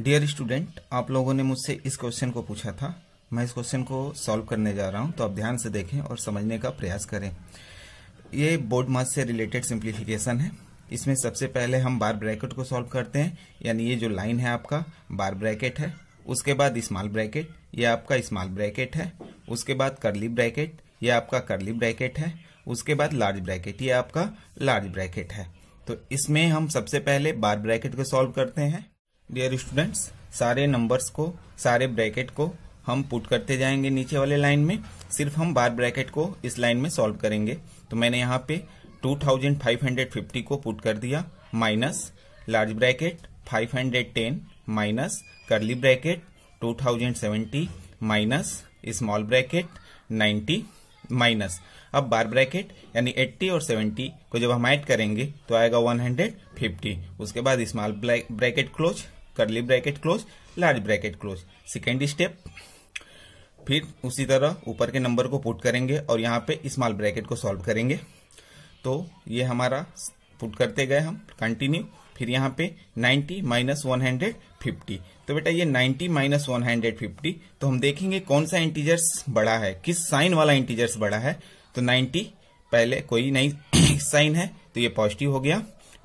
dear student आप लोगों ने मुझसे इस क्वेश्चन को पूछा था मैं इस क्वेश्चन को सॉल्व करने जा रहा हूं तो आप ध्यान से देखें और समझने का प्रयास करें ये बोर्ड मास से रिलेटेड सिंप्लीफिकेशन है इसमें सबसे पहले हम बार ब्रैकेट को सॉल्व करते हैं यानी ये जो लाइन है आपका बार ब्रैकेट है उसके बाद स्मॉल ब्रैकेट यह आपका स्मॉल ब्रैकेट है उसके बाद करली ब्रैकेट यह आपका करली ब्रैकेट है उसके बाद लार्ज ब्रैकेट यह आपका लार्ज ब्रैकेट है तो इसमें हम सबसे पहले बार ब्रैकेट को सॉल्व करते हैं डियर स्टूडेंट्स सारे नंबर्स को सारे ब्रैकेट को हम पुट करते जाएंगे नीचे वाले लाइन में सिर्फ हम बार ब्रैकेट को इस लाइन में सॉल्व करेंगे तो मैंने यहाँ पे 2550 को पुट कर दिया minus large bracket 510 minus curly bracket 2070 minus small bracket 90 minus अब बार ब्रैकेट यानी 80 और 70 को जब हम ऐड करेंगे तो आएगा 150 उसके बाद small bracket close curly bracket close large bracket close second step फिर उसी तरह ऊपर के नंबर को पुट करेंगे और यहाँ पे स्मॉल ब्रैकेट को सॉल्व करेंगे तो ये हमारा पुट करते गए हम कंटिन्यू फिर यहाँ पे 90 माइनस वन तो बेटा ये 90 माइनस वन तो हम देखेंगे कौन सा इंटीजर्स बड़ा है किस साइन वाला इंटीजर्स बड़ा है तो 90 पहले कोई नहीं साइन है तो ये पॉजिटिव हो गया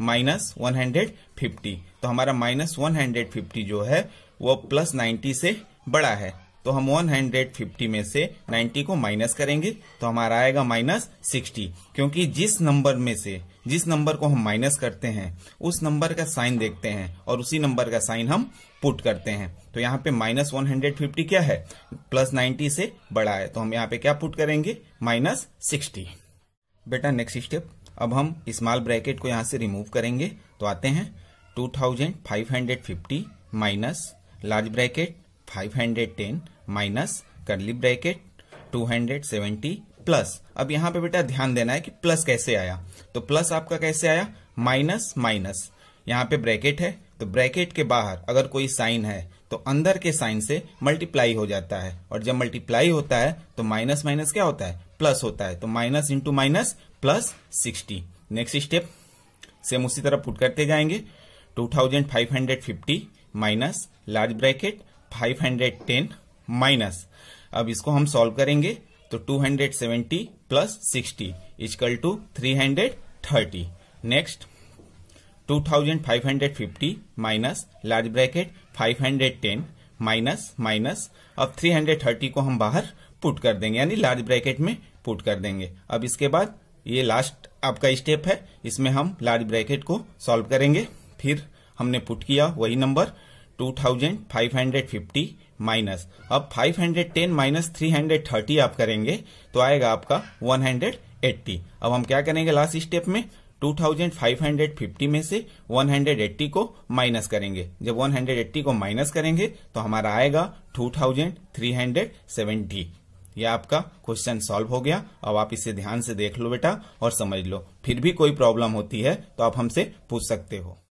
माइनस वन हंड्रेड फिफ्टी तो हमारा माइनस वन हंड्रेड फिफ्टी जो है वो प्लस नाइन्टी से बड़ा है तो हम वन हंड्रेड फिफ्टी में से नाइन्टी को माइनस करेंगे तो हमारा आएगा माइनस सिक्सटी क्योंकि जिस नंबर में से जिस नंबर को हम माइनस करते हैं उस नंबर का साइन देखते हैं और उसी नंबर का साइन हम पुट करते हैं तो यहाँ पे माइनस वन हंड्रेड फिफ्टी क्या है प्लस नाइन्टी से बड़ा है तो हम यहाँ पे क्या पुट करेंगे माइनस सिक्सटी बेटा नेक्स्ट स्टेप अब हम स्मॉल ब्रैकेट को यहाँ से रिमूव करेंगे तो आते हैं two thousand five hundred fifty minus large bracket five hundred ten minus curly bracket two hundred seventy plus अब यहाँ पे बेटा ध्यान देना है कि प्लस कैसे आया तो प्लस आपका कैसे आया माइनस माइनस यहाँ पे ब्रैकेट है तो ब्रैकेट के बाहर अगर कोई साइन है तो अंदर के साइन से मल्टीप्लाई हो जाता है और जब मल्टीप्लाई होता है तो माइनस माइनस क्या होता है प्लस होता है तो minus into minus plus sixty next step same उसी तरह पुट करते जाएंगे two thousand five hundred fifty minus large bracket five hundred ten minus अब इसको हम सॉल्व करेंगे तो two hundred seventy plus sixty equal to three hundred thirty next two thousand five hundred fifty minus large bracket five hundred ten minus minus अब 330 को हम बाहर put कर देंगे यानी लार्ज ब्रैकेट में पुट कर देंगे अब इसके बाद ये लास्ट आपका स्टेप है इसमें हम लार्ज ब्रैकेट को सॉल्व करेंगे फिर हमने पुट किया वही नंबर 2550 माइनस अब 510 माइनस 330 आप करेंगे तो आएगा आपका 180 अब हम क्या करेंगे लास्ट स्टेप में 2550 में से 180 को माइनस करेंगे जब 180 को माइनस करेंगे तो हमारा आएगा 2370 यह आपका क्वेश्चन सॉल्व हो गया अब आप इसे ध्यान से देख लो बेटा और समझ लो फिर भी कोई प्रॉब्लम होती है तो आप हमसे पूछ सकते हो